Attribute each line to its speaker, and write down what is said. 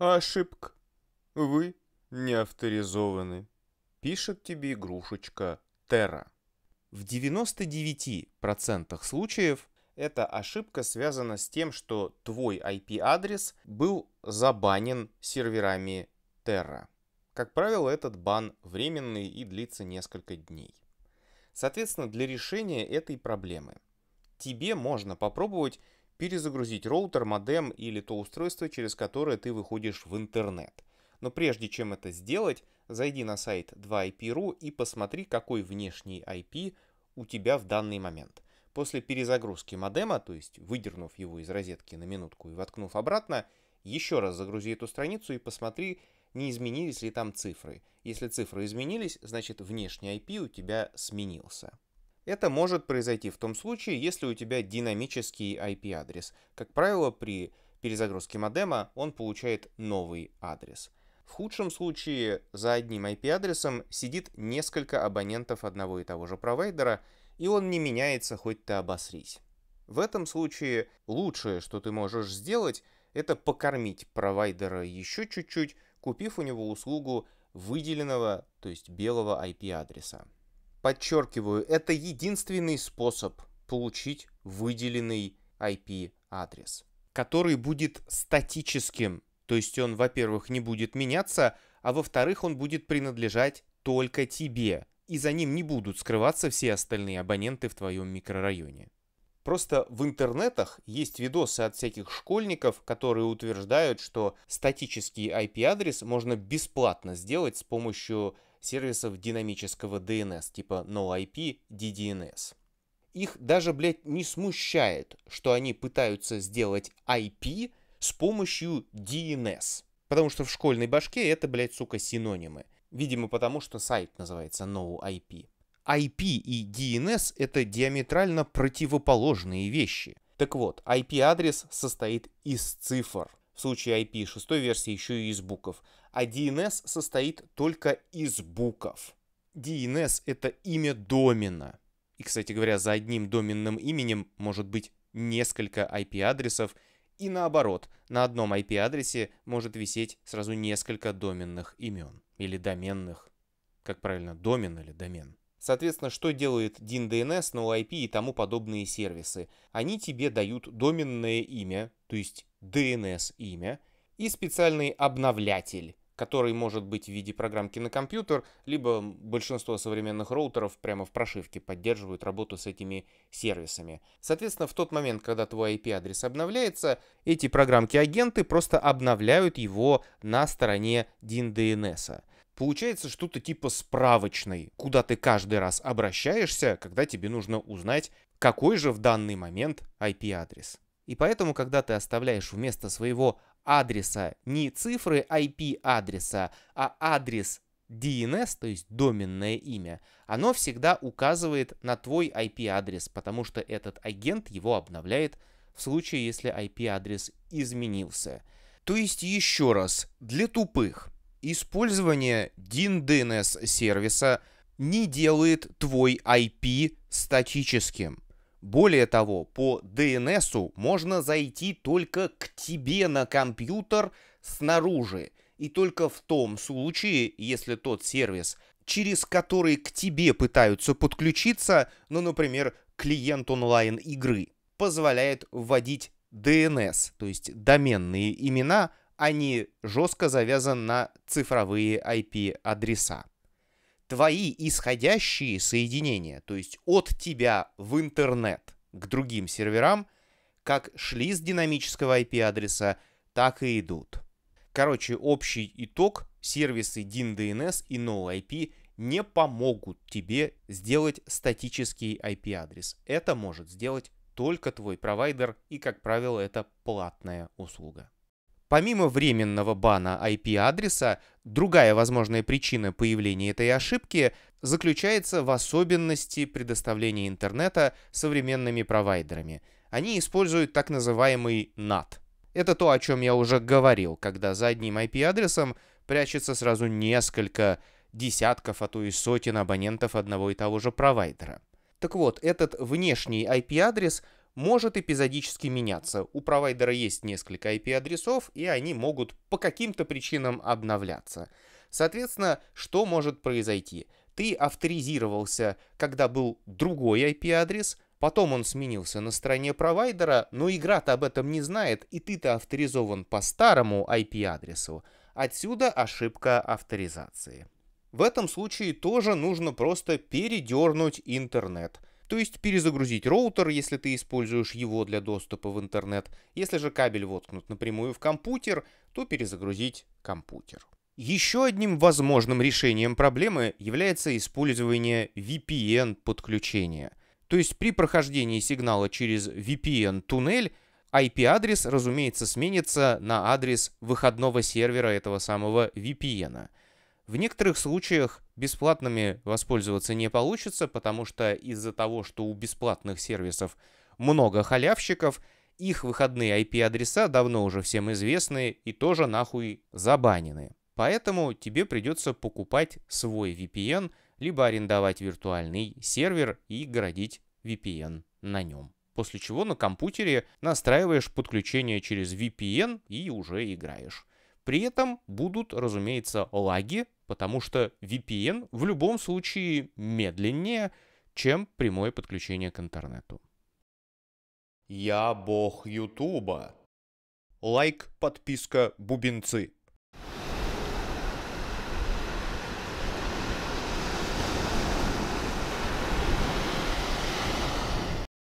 Speaker 1: Ошибка. Вы не авторизованы. Пишет тебе игрушечка Terra. В 99% случаев эта ошибка связана с тем, что твой IP-адрес был забанен серверами Terra. Как правило, этот бан временный и длится несколько дней. Соответственно, для решения этой проблемы тебе можно попробовать перезагрузить роутер, модем или то устройство, через которое ты выходишь в интернет. Но прежде чем это сделать, зайди на сайт 2IP.ru и посмотри, какой внешний IP у тебя в данный момент. После перезагрузки модема, то есть выдернув его из розетки на минутку и воткнув обратно, еще раз загрузи эту страницу и посмотри, не изменились ли там цифры. Если цифры изменились, значит внешний IP у тебя сменился. Это может произойти в том случае, если у тебя динамический IP-адрес. Как правило, при перезагрузке модема он получает новый адрес. В худшем случае за одним IP-адресом сидит несколько абонентов одного и того же провайдера, и он не меняется, хоть ты обосрись. В этом случае лучшее, что ты можешь сделать, это покормить провайдера еще чуть-чуть, купив у него услугу выделенного, то есть белого IP-адреса. Подчеркиваю, это единственный способ получить выделенный IP-адрес, который будет статическим, то есть он, во-первых, не будет меняться, а во-вторых, он будет принадлежать только тебе, и за ним не будут скрываться все остальные абоненты в твоем микрорайоне. Просто в интернетах есть видосы от всяких школьников, которые утверждают, что статический IP-адрес можно бесплатно сделать с помощью сервисов динамического DNS типа NoIP, DDNS. Их даже, блядь, не смущает, что они пытаются сделать IP с помощью DNS. Потому что в школьной башке это, блядь, сука, синонимы. Видимо, потому что сайт называется NoIP. IP и DNS — это диаметрально противоположные вещи. Так вот, IP-адрес состоит из цифр. В случае IP шестой версии еще и из букв, а DNS состоит только из букв. DNS — это имя домена. И, кстати говоря, за одним доменным именем может быть несколько IP-адресов, и наоборот, на одном IP-адресе может висеть сразу несколько доменных имен или доменных. Как правильно, домен или домен. Соответственно, что делает DynDNS, NoIP и тому подобные сервисы? Они тебе дают доменное имя, то есть DNS имя, и специальный обновлятель который может быть в виде программки на компьютер, либо большинство современных роутеров прямо в прошивке поддерживают работу с этими сервисами. Соответственно, в тот момент, когда твой IP-адрес обновляется, эти программки-агенты просто обновляют его на стороне DIN DNS. Получается что-то типа справочной, куда ты каждый раз обращаешься, когда тебе нужно узнать, какой же в данный момент IP-адрес. И поэтому, когда ты оставляешь вместо своего адреса, не цифры IP-адреса, а адрес DNS, то есть доменное имя, оно всегда указывает на твой IP-адрес, потому что этот агент его обновляет в случае, если IP-адрес изменился. То есть еще раз, для тупых, использование DNS сервиса не делает твой IP статическим. Более того, по DNS можно зайти только к тебе на компьютер снаружи. И только в том случае, если тот сервис, через который к тебе пытаются подключиться, ну, например, клиент онлайн-игры, позволяет вводить DNS, то есть доменные имена, а не жестко завязан на цифровые IP-адреса твои исходящие соединения, то есть от тебя в интернет к другим серверам, как шли с динамического IP-адреса, так и идут. Короче, общий итог, сервисы DynDNS и NoIP не помогут тебе сделать статический IP-адрес. Это может сделать только твой провайдер, и, как правило, это платная услуга. Помимо временного бана IP-адреса, другая возможная причина появления этой ошибки заключается в особенности предоставления интернета современными провайдерами. Они используют так называемый NAT. Это то, о чем я уже говорил, когда за одним IP-адресом прячется сразу несколько десятков, а то и сотен абонентов одного и того же провайдера. Так вот, этот внешний IP-адрес может эпизодически меняться. У провайдера есть несколько IP-адресов, и они могут по каким-то причинам обновляться. Соответственно, что может произойти? Ты авторизировался, когда был другой IP-адрес, потом он сменился на стороне провайдера, но игра-то об этом не знает, и ты-то авторизован по старому IP-адресу. Отсюда ошибка авторизации. В этом случае тоже нужно просто передернуть интернет – то есть перезагрузить роутер, если ты используешь его для доступа в интернет. Если же кабель воткнут напрямую в компьютер, то перезагрузить компьютер. Еще одним возможным решением проблемы является использование VPN-подключения. То есть при прохождении сигнала через VPN-туннель IP-адрес, разумеется, сменится на адрес выходного сервера этого самого VPN. -а. В некоторых случаях бесплатными воспользоваться не получится, потому что из-за того, что у бесплатных сервисов много халявщиков, их выходные IP-адреса давно уже всем известны и тоже нахуй забанены. Поэтому тебе придется покупать свой VPN, либо арендовать виртуальный сервер и городить VPN на нем. После чего на компьютере настраиваешь подключение через VPN и уже играешь. При этом будут, разумеется, лаги, потому что VPN в любом случае медленнее, чем прямое подключение к интернету. Я бог Ютуба. Лайк, подписка, бубенцы.